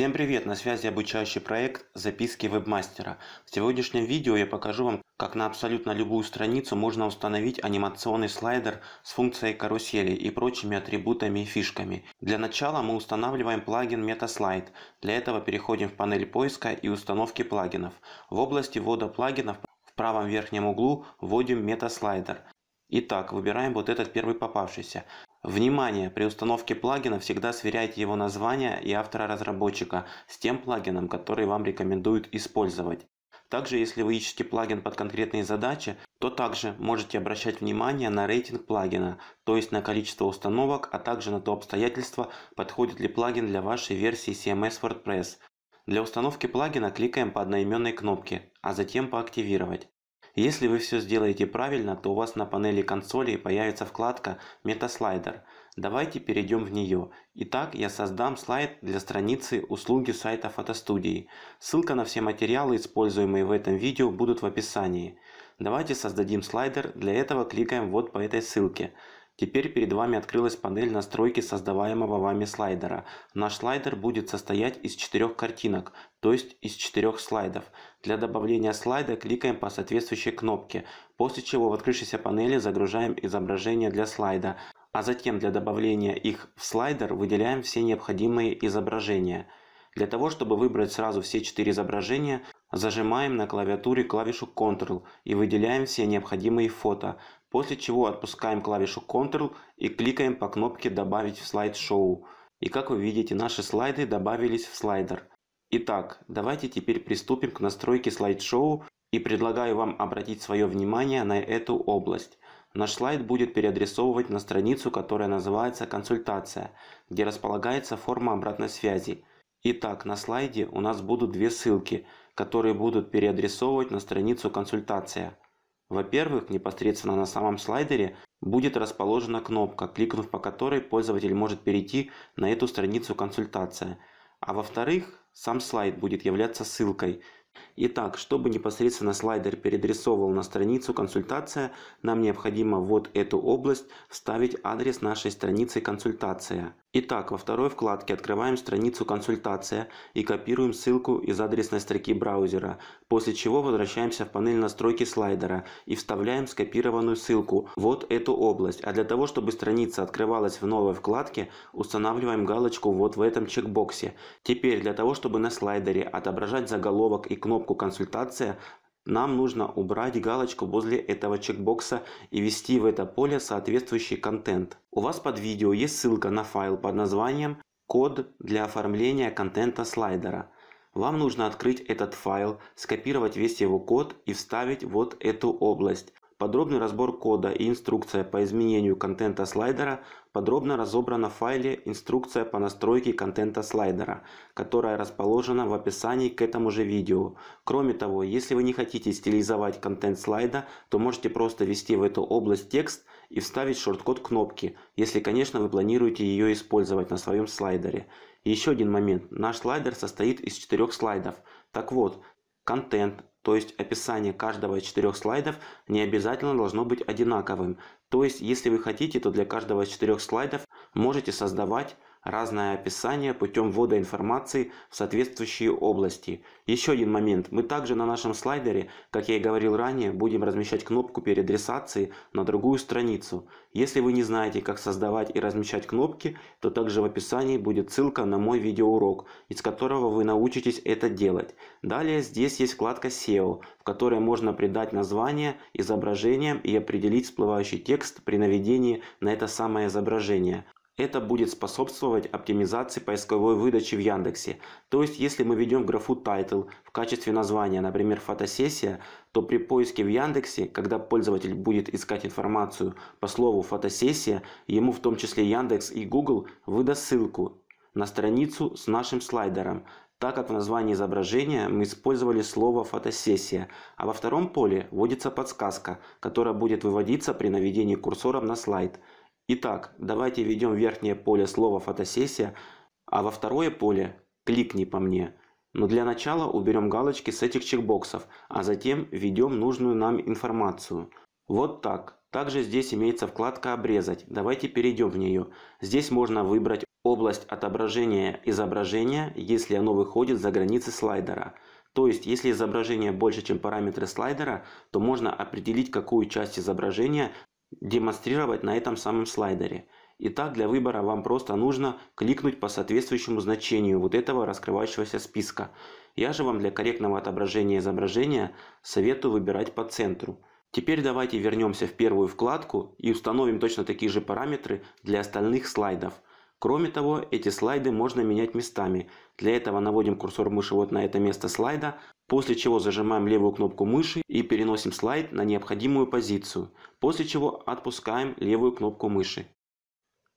Всем привет! На связи обучающий проект «Записки вебмастера». В сегодняшнем видео я покажу вам, как на абсолютно любую страницу можно установить анимационный слайдер с функцией карусели и прочими атрибутами и фишками. Для начала мы устанавливаем плагин MetaSlide. Для этого переходим в панель поиска и установки плагинов. В области ввода плагинов в правом верхнем углу вводим MetaSlider. Итак, выбираем вот этот первый попавшийся. Внимание! При установке плагина всегда сверяйте его название и автора разработчика с тем плагином, который вам рекомендуют использовать. Также, если вы ищете плагин под конкретные задачи, то также можете обращать внимание на рейтинг плагина, то есть на количество установок, а также на то обстоятельство, подходит ли плагин для вашей версии CMS WordPress. Для установки плагина кликаем по одноименной кнопке, а затем по «Активировать». Если вы все сделаете правильно, то у вас на панели консоли появится вкладка «Метаслайдер». Давайте перейдем в нее. Итак, я создам слайд для страницы «Услуги сайта фотостудии». Ссылка на все материалы, используемые в этом видео, будут в описании. Давайте создадим слайдер, для этого кликаем вот по этой ссылке. Теперь перед вами открылась панель настройки создаваемого вами слайдера. Наш слайдер будет состоять из четырех картинок, то есть из четырех слайдов. Для добавления слайда кликаем по соответствующей кнопке, после чего в открывшейся панели загружаем изображение для слайда, а затем для добавления их в слайдер выделяем все необходимые изображения. Для того, чтобы выбрать сразу все четыре изображения, зажимаем на клавиатуре клавишу Ctrl и выделяем все необходимые фото, после чего отпускаем клавишу Ctrl и кликаем по кнопке «Добавить в слайд-шоу». И как вы видите, наши слайды добавились в слайдер. Итак, давайте теперь приступим к настройке слайд-шоу и предлагаю вам обратить свое внимание на эту область. Наш слайд будет переадресовывать на страницу, которая называется «Консультация», где располагается форма обратной связи. Итак, на слайде у нас будут две ссылки, которые будут переадресовывать на страницу «Консультация». Во-первых, непосредственно на самом слайдере будет расположена кнопка, кликнув по которой пользователь может перейти на эту страницу «Консультация». А во-вторых, сам слайд будет являться ссылкой. Итак, чтобы непосредственно слайдер передрисовывал на страницу «Консультация», нам необходимо вот эту область вставить адрес нашей страницы «Консультация». Итак, во второй вкладке открываем страницу «Консультация» и копируем ссылку из адресной строки браузера, после чего возвращаемся в панель настройки слайдера и вставляем скопированную ссылку, вот эту область. А для того, чтобы страница открывалась в новой вкладке, устанавливаем галочку вот в этом чекбоксе. Теперь для того, чтобы на слайдере отображать заголовок и кнопку «Консультация», нам нужно убрать галочку возле этого чекбокса и ввести в это поле соответствующий контент. У вас под видео есть ссылка на файл под названием «Код для оформления контента слайдера». Вам нужно открыть этот файл, скопировать весь его код и вставить вот эту область. Подробный разбор кода и инструкция по изменению контента слайдера подробно разобрана в файле «Инструкция по настройке контента слайдера», которая расположена в описании к этому же видео. Кроме того, если вы не хотите стилизовать контент слайда, то можете просто ввести в эту область текст и вставить шорткод кнопки, если, конечно, вы планируете ее использовать на своем слайдере. еще один момент. Наш слайдер состоит из четырех слайдов. Так вот, контент, то есть описание каждого из четырех слайдов не обязательно должно быть одинаковым. То есть, если вы хотите, то для каждого из четырех слайдов можете создавать разное описание путем ввода информации в соответствующие области. Еще один момент. Мы также на нашем слайдере, как я и говорил ранее, будем размещать кнопку переадресации на другую страницу. Если вы не знаете, как создавать и размещать кнопки, то также в описании будет ссылка на мой видеоурок, из которого вы научитесь это делать. Далее здесь есть вкладка SEO, в которой можно придать название изображениям и определить всплывающий текст при наведении на это самое изображение. Это будет способствовать оптимизации поисковой выдачи в Яндексе. То есть, если мы ведем графу Title в качестве названия, например, фотосессия, то при поиске в Яндексе, когда пользователь будет искать информацию по слову фотосессия, ему в том числе Яндекс и Google выдаст ссылку на страницу с нашим слайдером, так как в названии изображения мы использовали слово «фотосессия», а во втором поле вводится подсказка, которая будет выводиться при наведении курсором на слайд – Итак, давайте введем в верхнее поле слово «фотосессия», а во второе поле «кликни по мне». Но для начала уберем галочки с этих чекбоксов, а затем введем нужную нам информацию. Вот так. Также здесь имеется вкладка «Обрезать». Давайте перейдем в нее. Здесь можно выбрать область отображения изображения, если оно выходит за границы слайдера. То есть, если изображение больше, чем параметры слайдера, то можно определить, какую часть изображения демонстрировать на этом самом слайдере. Итак, для выбора вам просто нужно кликнуть по соответствующему значению вот этого раскрывающегося списка. Я же вам для корректного отображения изображения советую выбирать по центру. Теперь давайте вернемся в первую вкладку и установим точно такие же параметры для остальных слайдов – Кроме того, эти слайды можно менять местами. Для этого наводим курсор мыши вот на это место слайда, после чего зажимаем левую кнопку мыши и переносим слайд на необходимую позицию, после чего отпускаем левую кнопку мыши.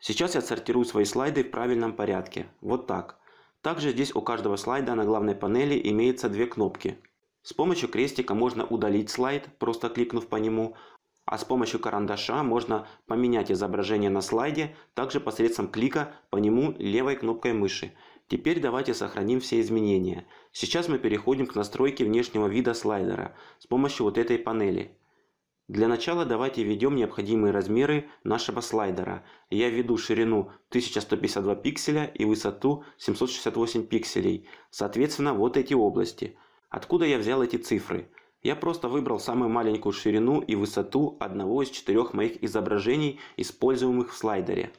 Сейчас я отсортирую свои слайды в правильном порядке, вот так. Также здесь у каждого слайда на главной панели имеется две кнопки. С помощью крестика можно удалить слайд, просто кликнув по нему, а с помощью карандаша можно поменять изображение на слайде, также посредством клика по нему левой кнопкой мыши. Теперь давайте сохраним все изменения. Сейчас мы переходим к настройке внешнего вида слайдера с помощью вот этой панели. Для начала давайте введем необходимые размеры нашего слайдера. Я введу ширину 1152 пикселя и высоту 768 пикселей. Соответственно, вот эти области. Откуда я взял эти цифры? Я просто выбрал самую маленькую ширину и высоту одного из четырех моих изображений, используемых в слайдере.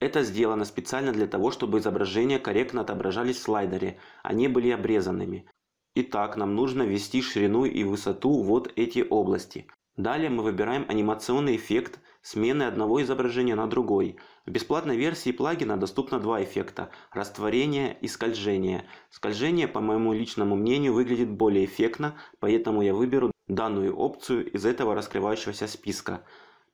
Это сделано специально для того, чтобы изображения корректно отображались в слайдере, они а были обрезанными. Итак, нам нужно ввести ширину и высоту вот эти области. Далее мы выбираем анимационный эффект смены одного изображения на другой. В бесплатной версии плагина доступно два эффекта – растворение и скольжение. Скольжение, по моему личному мнению, выглядит более эффектно, поэтому я выберу данную опцию из этого раскрывающегося списка.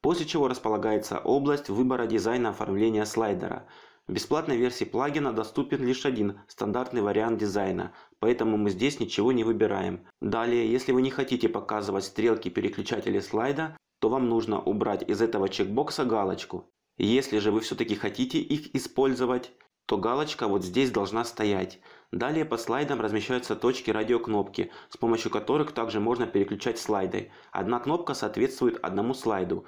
После чего располагается область выбора дизайна оформления слайдера – в бесплатной версии плагина доступен лишь один стандартный вариант дизайна, поэтому мы здесь ничего не выбираем. Далее, если вы не хотите показывать стрелки переключателей слайда, то вам нужно убрать из этого чекбокса галочку. Если же вы все-таки хотите их использовать, то галочка вот здесь должна стоять. Далее по слайдам размещаются точки радиокнопки, с помощью которых также можно переключать слайды. Одна кнопка соответствует одному слайду,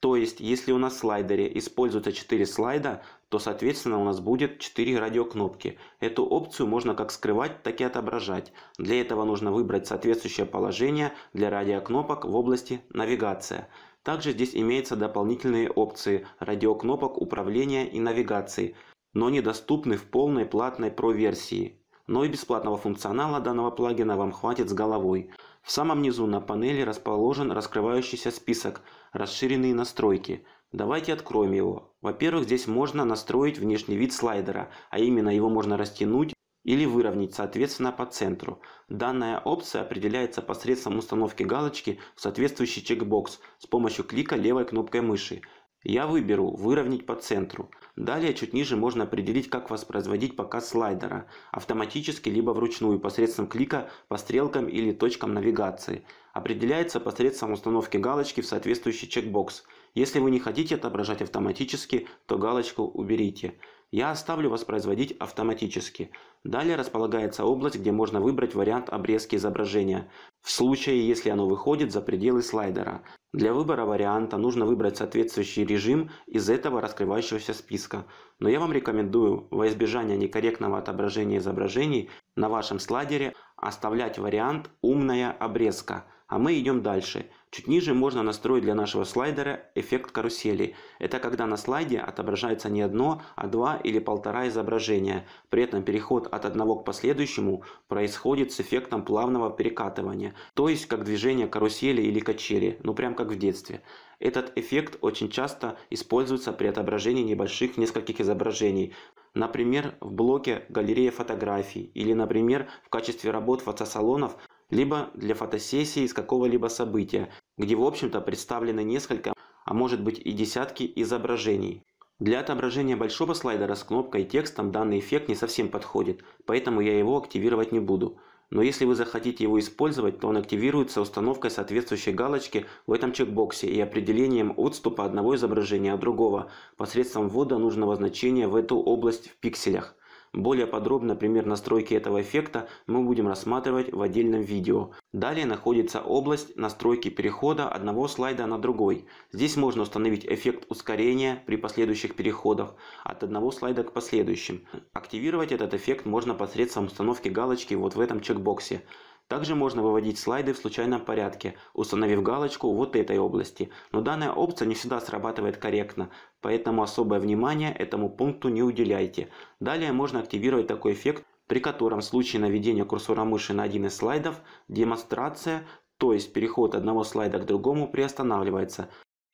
то есть, если у нас в слайдере используется 4 слайда, то, соответственно, у нас будет 4 радиокнопки. Эту опцию можно как скрывать, так и отображать. Для этого нужно выбрать соответствующее положение для радиокнопок в области «Навигация». Также здесь имеются дополнительные опции радиокнопок управления и навигации, но недоступны в полной платной Pro-версии. Но и бесплатного функционала данного плагина вам хватит с головой. В самом низу на панели расположен раскрывающийся список «Расширенные настройки». Давайте откроем его. Во-первых, здесь можно настроить внешний вид слайдера, а именно его можно растянуть или выровнять, соответственно, по центру. Данная опция определяется посредством установки галочки в соответствующий чекбокс с помощью клика левой кнопкой мыши. Я выберу «Выровнять по центру». Далее чуть ниже можно определить, как воспроизводить показ слайдера, автоматически либо вручную посредством клика по стрелкам или точкам навигации. Определяется посредством установки галочки в соответствующий чекбокс. Если вы не хотите отображать автоматически, то галочку уберите. Я оставлю воспроизводить автоматически. Далее располагается область, где можно выбрать вариант обрезки изображения, в случае, если оно выходит за пределы слайдера. Для выбора варианта нужно выбрать соответствующий режим из этого раскрывающегося списка. Но я вам рекомендую, во избежание некорректного отображения изображений, на вашем слайдере оставлять вариант «Умная обрезка». А мы идем дальше. Чуть ниже можно настроить для нашего слайдера эффект карусели. Это когда на слайде отображается не одно, а два или полтора изображения. При этом переход от одного к последующему происходит с эффектом плавного перекатывания. То есть как движение карусели или качели, ну прям как в детстве. Этот эффект очень часто используется при отображении небольших нескольких изображений. Например, в блоке галерея фотографий или, например, в качестве работ фотосалонов – либо для фотосессии из какого-либо события, где в общем-то представлены несколько, а может быть и десятки изображений. Для отображения большого слайдера с кнопкой и текстом данный эффект не совсем подходит, поэтому я его активировать не буду. Но если вы захотите его использовать, то он активируется установкой соответствующей галочки в этом чекбоксе и определением отступа одного изображения от другого посредством ввода нужного значения в эту область в пикселях. Более подробно пример настройки этого эффекта мы будем рассматривать в отдельном видео. Далее находится область настройки перехода одного слайда на другой. Здесь можно установить эффект ускорения при последующих переходах от одного слайда к последующим. Активировать этот эффект можно посредством установки галочки вот в этом чекбоксе. Также можно выводить слайды в случайном порядке, установив галочку вот этой области, но данная опция не всегда срабатывает корректно, поэтому особое внимание этому пункту не уделяйте. Далее можно активировать такой эффект, при котором в случае наведения курсора мыши на один из слайдов демонстрация, то есть переход одного слайда к другому приостанавливается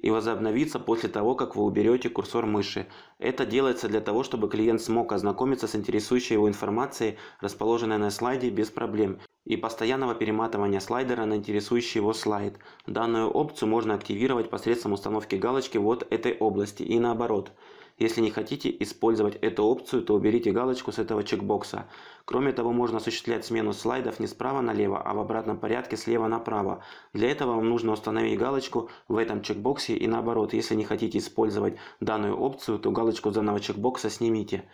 и возобновится после того, как вы уберете курсор мыши. Это делается для того, чтобы клиент смог ознакомиться с интересующей его информацией, расположенной на слайде, без проблем и постоянного перематывания слайдера на интересующий его слайд. Данную опцию можно активировать посредством установки галочки вот этой области и наоборот. Если не хотите использовать эту опцию, то уберите галочку с этого чекбокса. Кроме того, можно осуществлять смену слайдов не справа налево, а в обратном порядке слева направо. Для этого вам нужно установить галочку в этом чекбоксе и наоборот. Если не хотите использовать данную опцию, то галочку с данного чекбокса снимите.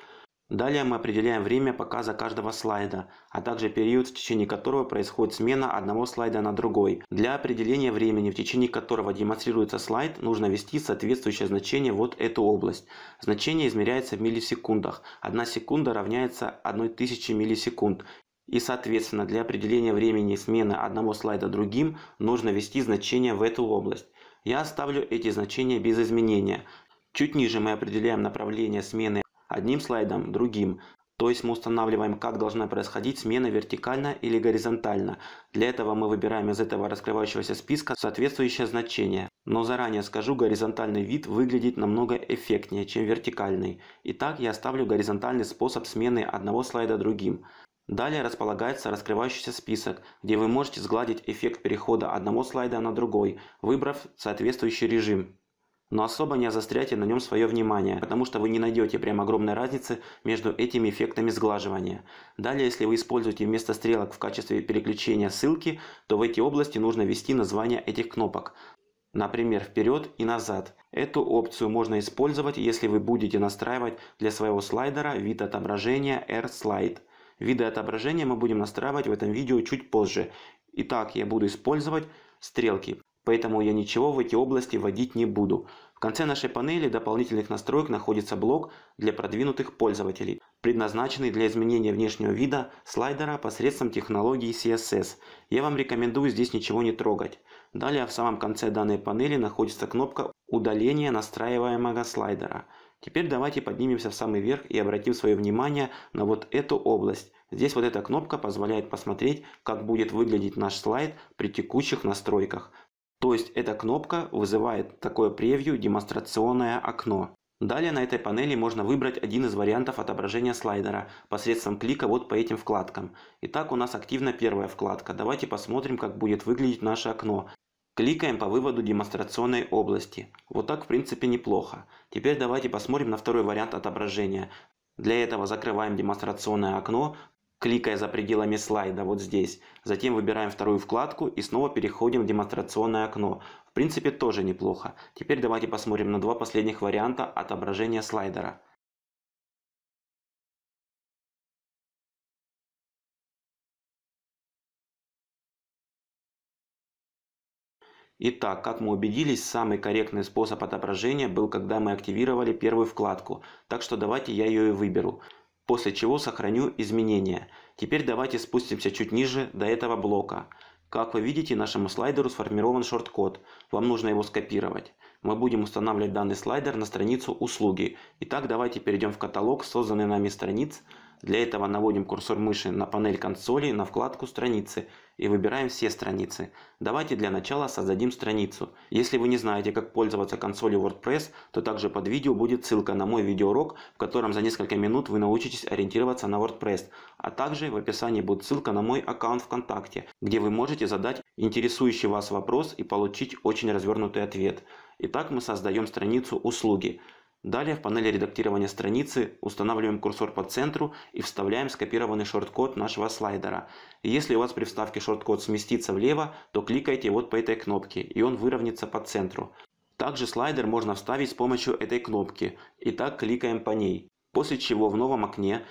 Далее мы определяем время показа каждого слайда, а также период, в течение которого происходит смена одного слайда на другой. Для определения времени, в течение которого демонстрируется слайд, нужно ввести соответствующее значение вот эту область. Значение измеряется в миллисекундах. Одна секунда равняется 1000 миллисекунд. И соответственно, для определения времени смены одного слайда другим, нужно ввести значение в эту область. Я оставлю эти значения без изменения. Чуть ниже мы определяем направление смены одним слайдом, другим. То есть мы устанавливаем, как должна происходить смена вертикально или горизонтально. Для этого мы выбираем из этого раскрывающегося списка соответствующее значение. Но заранее скажу, горизонтальный вид выглядит намного эффектнее, чем вертикальный. Итак, я оставлю горизонтальный способ смены одного слайда другим. Далее располагается раскрывающийся список, где вы можете сгладить эффект перехода одного слайда на другой, выбрав соответствующий режим но особо не застряйте на нем свое внимание, потому что вы не найдете прям огромной разницы между этими эффектами сглаживания. Далее, если вы используете вместо стрелок в качестве переключения ссылки, то в эти области нужно ввести название этих кнопок. Например, вперед и назад. Эту опцию можно использовать, если вы будете настраивать для своего слайдера вид отображения R-Slide. Виды отображения мы будем настраивать в этом видео чуть позже. Итак, я буду использовать стрелки поэтому я ничего в эти области вводить не буду. В конце нашей панели дополнительных настроек находится блок для продвинутых пользователей, предназначенный для изменения внешнего вида слайдера посредством технологии CSS. Я вам рекомендую здесь ничего не трогать. Далее в самом конце данной панели находится кнопка удаления настраиваемого слайдера. Теперь давайте поднимемся в самый верх и обратим свое внимание на вот эту область. Здесь вот эта кнопка позволяет посмотреть, как будет выглядеть наш слайд при текущих настройках. То есть эта кнопка вызывает такое превью демонстрационное окно. Далее на этой панели можно выбрать один из вариантов отображения слайдера посредством клика вот по этим вкладкам. Итак, у нас активна первая вкладка. Давайте посмотрим, как будет выглядеть наше окно. Кликаем по выводу демонстрационной области. Вот так в принципе неплохо. Теперь давайте посмотрим на второй вариант отображения. Для этого закрываем демонстрационное окно, кликая за пределами слайда вот здесь. Затем выбираем вторую вкладку и снова переходим в демонстрационное окно. В принципе, тоже неплохо. Теперь давайте посмотрим на два последних варианта отображения слайдера. Итак, как мы убедились, самый корректный способ отображения был, когда мы активировали первую вкладку, так что давайте я ее и выберу после чего сохраню изменения. Теперь давайте спустимся чуть ниже до этого блока. Как вы видите, нашему слайдеру сформирован шорт-код. Вам нужно его скопировать. Мы будем устанавливать данный слайдер на страницу услуги. Итак, давайте перейдем в каталог, созданный нами страниц. Для этого наводим курсор мыши на панель консоли на вкладку «Страницы» и выбираем все страницы. Давайте для начала создадим страницу. Если вы не знаете, как пользоваться консолью WordPress, то также под видео будет ссылка на мой видеоурок, в котором за несколько минут вы научитесь ориентироваться на WordPress. А также в описании будет ссылка на мой аккаунт ВКонтакте, где вы можете задать интересующий вас вопрос и получить очень развернутый ответ. Итак, мы создаем страницу «Услуги». Далее в панели редактирования страницы устанавливаем курсор по центру и вставляем скопированный шорт-код нашего слайдера. если у вас при вставке шорт-код сместится влево, то кликайте вот по этой кнопке и он выровнится по центру. Также слайдер можно вставить с помощью этой кнопки. И так кликаем по ней. После чего в новом окне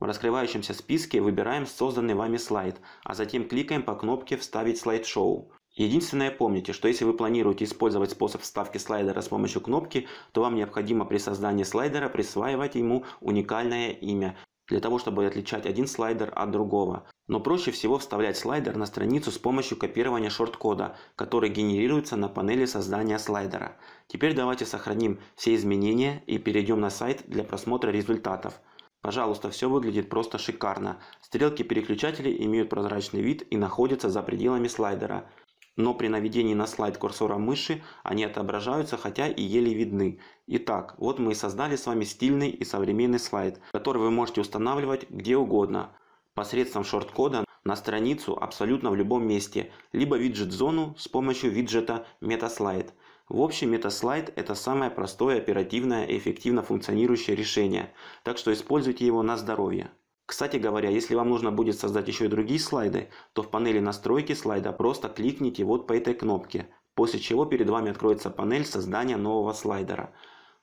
в раскрывающемся списке выбираем созданный вами слайд, а затем кликаем по кнопке «Вставить слайд-шоу». Единственное помните, что если вы планируете использовать способ вставки слайдера с помощью кнопки, то вам необходимо при создании слайдера присваивать ему уникальное имя, для того чтобы отличать один слайдер от другого. Но проще всего вставлять слайдер на страницу с помощью копирования шорт-кода, который генерируется на панели создания слайдера. Теперь давайте сохраним все изменения и перейдем на сайт для просмотра результатов. Пожалуйста, все выглядит просто шикарно. Стрелки переключателей имеют прозрачный вид и находятся за пределами слайдера но при наведении на слайд курсора мыши они отображаются, хотя и еле видны. Итак, вот мы и создали с вами стильный и современный слайд, который вы можете устанавливать где угодно посредством шорткода на страницу абсолютно в любом месте, либо виджет-зону с помощью виджета MetaSlide. В общем, MetaSlide – это самое простое, оперативное и эффективно функционирующее решение, так что используйте его на здоровье. Кстати говоря, если вам нужно будет создать еще и другие слайды, то в панели настройки слайда просто кликните вот по этой кнопке, после чего перед вами откроется панель создания нового слайдера.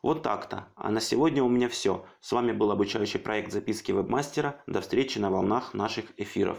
Вот так-то. А на сегодня у меня все. С вами был обучающий проект записки вебмастера. До встречи на волнах наших эфиров.